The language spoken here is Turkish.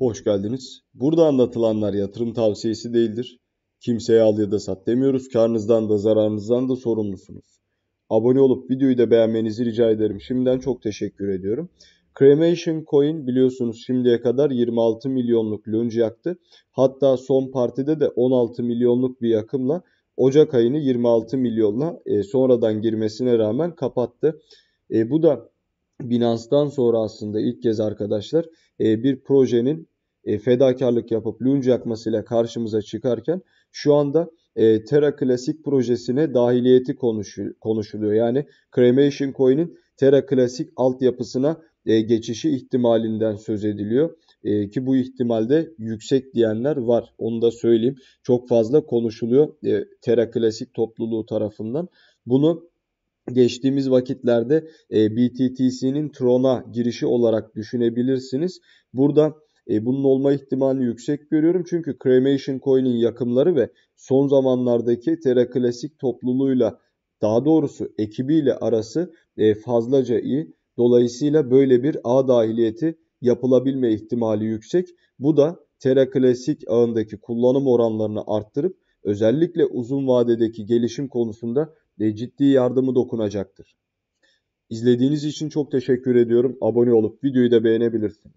Hoş geldiniz. Burada anlatılanlar yatırım tavsiyesi değildir. Kimseye al ya da sat demiyoruz. Karnınızdan da zararınızdan da sorumlusunuz. Abone olup videoyu da beğenmenizi rica ederim. Şimdiden çok teşekkür ediyorum. Cremation Coin biliyorsunuz şimdiye kadar 26 milyonluk lunch yaktı. Hatta son partide de 16 milyonluk bir yakımla Ocak ayını 26 milyonla e, sonradan girmesine rağmen kapattı. E, bu da Binance'dan sonra aslında ilk kez arkadaşlar e, bir projenin e, fedakarlık yapıp Lunge yakmasıyla karşımıza çıkarken şu anda e, Terra Klasik projesine dahiliyeti konuşuluyor. Yani Cremation Coin'in Terra Klasik altyapısına e, geçişi ihtimalinden söz ediliyor. E, ki bu ihtimalde yüksek diyenler var. Onu da söyleyeyim. Çok fazla konuşuluyor e, Terra Klasik topluluğu tarafından. Bunu geçtiğimiz vakitlerde e, BTTC'nin Tron'a girişi olarak düşünebilirsiniz. Burada e, bunun olma ihtimalini yüksek görüyorum. Çünkü Cremation Coin'in yakımları ve son zamanlardaki Terra Classic topluluğuyla daha doğrusu ekibiyle arası e, fazlaca iyi. Dolayısıyla böyle bir ağ dahiliyeti yapılabilme ihtimali yüksek. Bu da Terra Classic ağındaki kullanım oranlarını arttırıp özellikle uzun vadedeki gelişim konusunda e, ciddi yardımı dokunacaktır. İzlediğiniz için çok teşekkür ediyorum. Abone olup videoyu da beğenebilirsiniz.